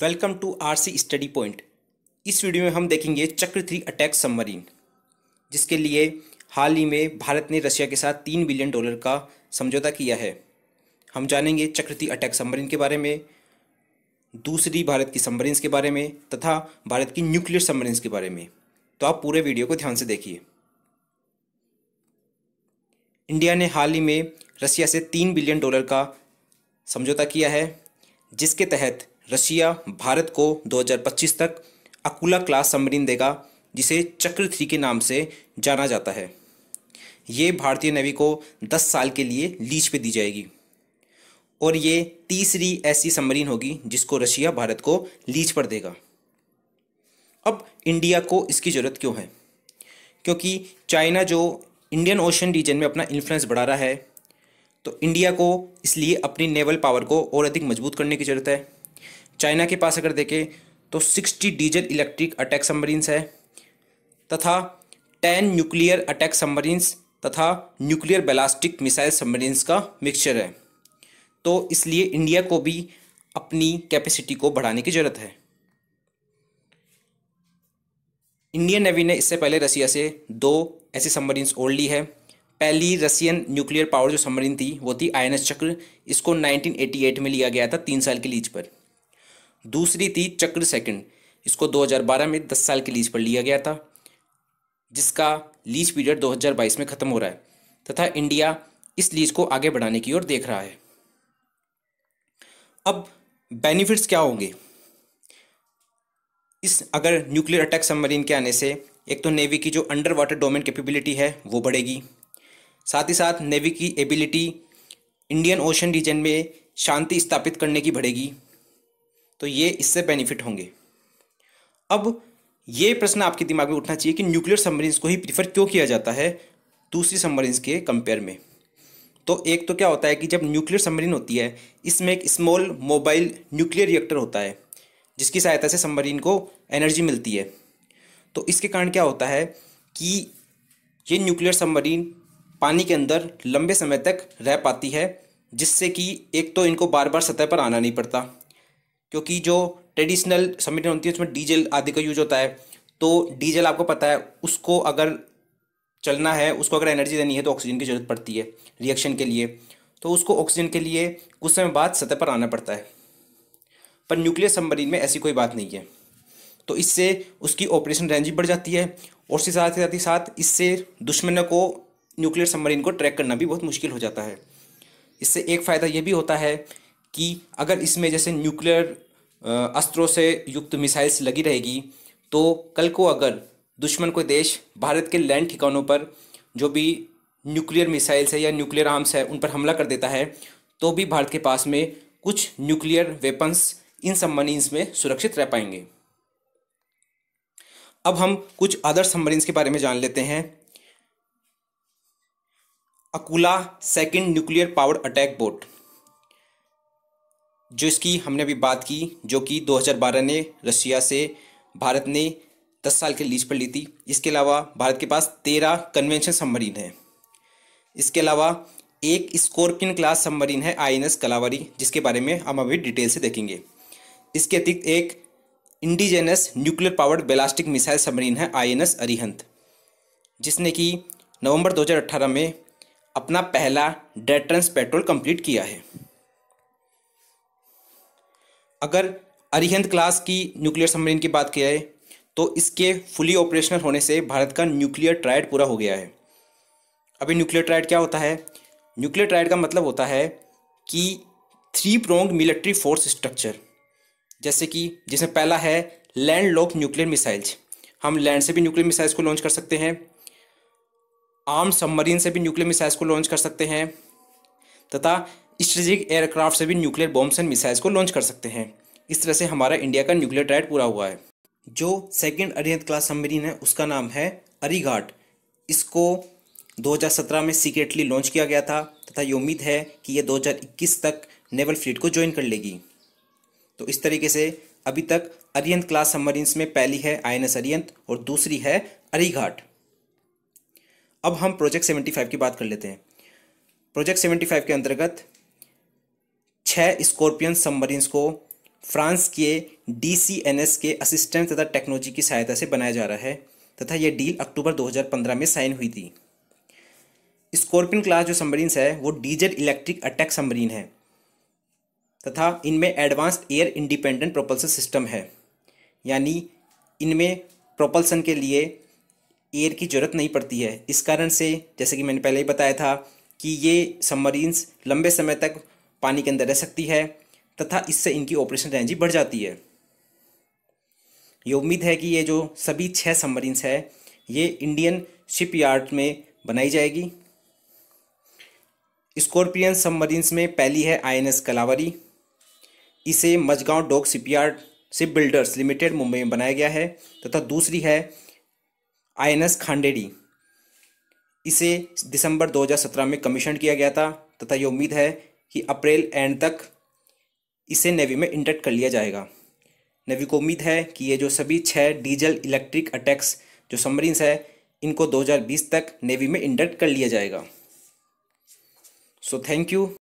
welcome to RC study point इस video में हम देखेंगे चक्र थ्री अटैक सबमरीन जिसके लिए हाल ही में भारत ने रशिया के साथ तीन बिलियन डॉलर का समझौता किया है हम जानेंगे चक्र थ्री अटैक सबमरीन के बारे में दूसरी भारत की सबमरीन्स के बारे में तथा भारत की न्यूक्लियर सबमरीन्स के बारे में तो आप पूरे वीडियो को ध्यान से देखिए इंडिया ने हाल ही में रशिया से तीन बिलियन डॉलर का समझौता किया है जिसके तहत रशिया भारत को 2025 तक अकुला क्लास सबमरीन देगा जिसे चक्र थ्री के नाम से जाना जाता है ये भारतीय नेवी को 10 साल के लिए लीज पे दी जाएगी और ये तीसरी ऐसी सबमरीन होगी जिसको रशिया भारत को लीज पर देगा अब इंडिया को इसकी ज़रूरत क्यों है क्योंकि चाइना जो इंडियन ओशन रीजन में अपना इन्फ्लुएंस बढ़ा रहा है तो इंडिया को इसलिए अपनी नेवल पावर को और अधिक मजबूत करने की ज़रूरत है चाइना के पास अगर देखें तो sixty diesel electric attack submarines है तथा टेन न्यूक्लियर अटैक सबमरीन्स तथा न्यूक्लियर बैलास्टिक मिसाइल सबमरीन्स का मिक्सचर है तो इसलिए इंडिया को भी अपनी कैपेसिटी को बढ़ाने की ज़रूरत है इंडियन नेवी ने इससे पहले रसिया से दो ऐसी सबमरीन्स ओढ़ ली है पहली रसियन न्यूक्लियर पावर जो सबमरीन थी वो थी आई चक्र इसको 1988 में लिया गया था तीन साल की लीज पर दूसरी थी चक्र सेकंड इसको 2012 में 10 साल की लीज पर लिया गया था जिसका लीज पीरियड 2022 में ख़त्म हो रहा है तथा इंडिया इस लीज को आगे बढ़ाने की ओर देख रहा है अब बेनिफिट्स क्या होंगे इस अगर न्यूक्लियर अटैक सबमरीन के आने से एक तो नेवी की जो अंडर वाटर डोमेन कैपेबिलिटी है वो बढ़ेगी साथ ही साथ नेवी की एबिलिटी इंडियन ओशन रीजन में शांति स्थापित करने की बढ़ेगी तो ये इससे बेनिफिट होंगे अब ये प्रश्न आपके दिमाग में उठना चाहिए कि न्यूक्लियर सबमरीन्स को ही प्रीफर क्यों किया जाता है दूसरी सबमरीन्स के कंपेयर में तो एक तो क्या होता है कि जब न्यूक्लियर सबमरीन होती है इसमें एक स्मॉल मोबाइल न्यूक्लियर रिएक्टर होता है जिसकी सहायता से सबमरीन को एनर्जी मिलती है तो इसके कारण क्या होता है कि ये न्यूक्लियर सबमरीन पानी के अंदर लंबे समय तक रह पाती है जिससे कि एक तो इनको बार बार सतह पर आना नहीं पड़ता क्योंकि जो ट्रेडिशनल समिटें होती है उसमें डीजल आदि का यूज होता है तो डीजल आपको पता है उसको अगर चलना है उसको अगर एनर्जी देनी है तो ऑक्सीजन की ज़रूरत पड़ती है रिएक्शन के लिए तो उसको ऑक्सीजन के लिए कुछ समय बाद सतह पर आना पड़ता है पर न्यूक्लियर सबमरीन में ऐसी कोई बात नहीं है तो इससे उसकी ऑपरेशन रेंज भी बढ़ जाती है और उसके साथ ही साथ इससे दुश्मनों को न्यूक्लियर सबमरीन को ट्रैक करना भी बहुत मुश्किल हो जाता है इससे एक फ़ायदा यह भी होता है कि अगर इसमें जैसे न्यूक्लियर अस्त्रों से युक्त मिसाइल्स लगी रहेगी तो कल को अगर दुश्मन कोई देश भारत के लैंड ठिकानों पर जो भी न्यूक्लियर मिसाइल्स है या न्यूक्लियर आर्म्स है उन पर हमला कर देता है तो भी भारत के पास में कुछ न्यूक्लियर वेपन्स इन सबमरीन्स में सुरक्षित रह पाएंगे अब हम कुछ अदर सबमरीन्स के बारे में जान लेते हैं Akula second nuclear power attack boat जो इसकी हमने अभी बात की जो कि 2012 ने रशिया से भारत ने 10 साल के लीज पर ली थी इसके अलावा भारत के पास 13 कन्वेंशन सबमरीन हैं इसके अलावा एक स्कॉर्पियन क्लास सबमरीन है आई एन एस कलावरी जिसके बारे में हम अभी डिटेल से देखेंगे इसके अतिरिक्त एक indigenous nuclear powered ballistic missile submarine है आई एन एस अरिहंत जिसने कि नवंबर 2018 में अपना पहला डेट्रंस पेट्रोल कंप्लीट किया है अगर अरिहंत क्लास की न्यूक्लियर सबमरीन की बात किया है तो इसके फुली ऑपरेशनल होने से भारत का न्यूक्लियर ट्रायड पूरा हो गया है अभी न्यूक्लियर ट्रायड क्या होता है न्यूक्लियर ट्रायड का मतलब होता है कि three prong military force structure जैसे कि जिसमें पहला है लैंड लॉक न्यूक्लियर मिसाइल्स हम लैंड से भी न्यूक्लियर मिसाइल्स को लॉन्च कर सकते हैं आर्म सबमरीन से भी न्यूक्लियर मिसाइल्स को लॉन्च कर सकते हैं तथा स्ट्रेटिक एयरक्राफ्ट से भी न्यूक्लियर बॉम्ब्स एंड मिसाइल्स को लॉन्च कर सकते हैं इस तरह से हमारा इंडिया का न्यूक्लियर ट्राइड पूरा हुआ है जो सेकेंड अरियंत क्लास सबमरीन है उसका नाम है अरीघाट इसको 2017 में सीक्रेटली लॉन्च किया गया था तथा ये उम्मीद है कि ये 2021 तक नेवल फ्लीट को ज्वाइन कर लेगी तो इस तरीके से अभी तक अरियंत क्लास सबमरीन्स में पहली है आई एन एस अरियंत और दूसरी है अरीघाट अब हम प्रोजेक्ट 75 की बात कर लेते हैं प्रोजेक्ट 75 के अंतर्गत छः स्कॉर्पियन सबमरीन्स को फ्रांस के डी के असिस्टेंट तथा टेक्नोलॉजी की सहायता से बनाया जा रहा है तथा यह डील अक्टूबर 2015 में साइन हुई थी स्कॉर्पियन क्लास जो सबमरीन्स है वो डीजेड इलेक्ट्रिक अटैक सबमरीन है तथा इनमें advanced air independent propulsion system है यानी इनमें प्रोपल्सन के लिए एयर की ज़रूरत नहीं पड़ती है इस कारण से जैसे कि मैंने पहले ही बताया था कि ये सबमरीन्स लंबे समय तक पानी के अंदर रह सकती है तथा इससे इनकी ऑपरेशन रेंज बढ़ जाती है ये उम्मीद है कि ये जो सभी छः सबमरीन्स है ये इंडियन शिप यार्ड में बनाई जाएगी स्कॉर्पियन सबमरीन्स में पहली है आईएनएस कलावरी इसे Mazagaon ship shipyard ship builders limited Mumbai में बनाया गया है तथा दूसरी है आईएनएस खांडेडी इसे दिसंबर 2017 में कमीशन किया गया था तथा ये उम्मीद है कि अप्रैल एंड तक इसे नेवी में इंटेक्ट कर लिया जाएगा नेवी को उम्मीद है कि ये जो सभी छः डीजल इलेक्ट्रिक अटैक्स जो सबमरीन्स है इनको 2020 तक नेवी में इंटेक्ट कर लिया जाएगा सो थैंक यू